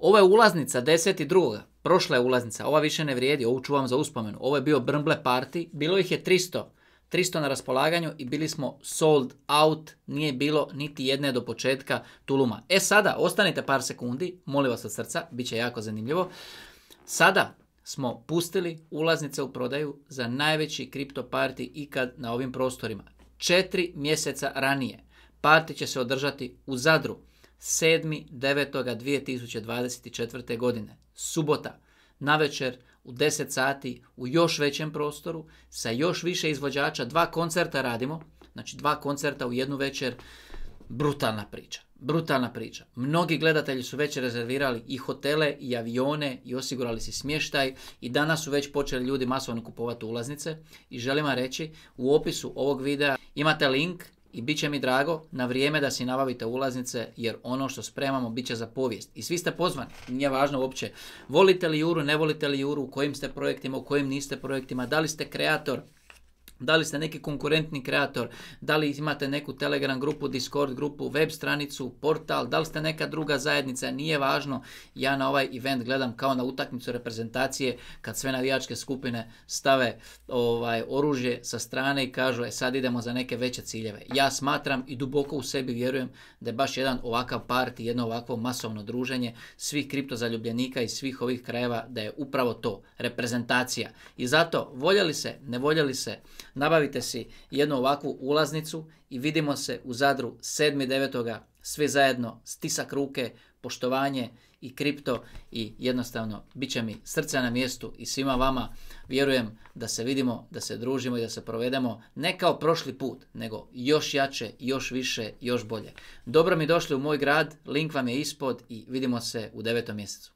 Ovo je ulaznica 10.2. Prošla je ulaznica, ova više ne vrijedi, ovu čuvam za uspomenu. Ovo je bio Brmble party, bilo ih je 300. 300 na raspolaganju i bili smo sold out, nije bilo niti jedne do početka Tuluma. E sada, ostanite par sekundi, molim vas od srca, bit će jako zanimljivo. Sada smo pustili ulaznice u prodaju za najveći kripto party ikad na ovim prostorima. Četiri mjeseca ranije. Parti će se održati u Zadru. 7.9.2024. godine, subota, na večer u 10 sati u još većem prostoru sa još više izvođača. Dva koncerta radimo, znači dva koncerta u jednu večer. Brutalna priča, brutalna priča. Mnogi gledatelji su već rezervirali i hotele i avione i osigurali si smještaj i danas su već počeli ljudi masovno kupovati ulaznice i želim vam reći u opisu ovog videa imate link i bit će mi drago na vrijeme da si nabavite ulaznice jer ono što spremamo bit će za povijest. I svi ste pozvani, nije važno uopće volite li Juru, ne volite li Juru, u kojim ste projektima, u kojim niste projektima, da li ste kreator, da li ste neki konkurentni kreator, da li imate neku Telegram grupu, Discord grupu, web stranicu, portal, da li ste neka druga zajednica, nije važno. Ja na ovaj event gledam kao na utakmicu reprezentacije kad sve navijačke skupine stave ovaj oružje sa strane i kažu e sad idemo za neke veće ciljeve. Ja smatram i duboko u sebi vjerujem da je baš jedan ovakav parti, jedno ovakvo masovno druženje svih kriptozaljubljenika iz svih ovih krajeva da je upravo to reprezentacija. I zato voljeli se, ne voljeli se, nabavite si jednu ovakvu ulaznicu i vidimo se u Zadru 7.9. sve zajedno stisak ruke, poštovanje i kripto i jednostavno bit će mi srce na mjestu i svima vama vjerujem da se vidimo, da se družimo i da se provedemo ne kao prošli put, nego još jače, još više, još bolje. Dobro mi došli u moj grad, link vam je ispod i vidimo se u devetom mjesecu.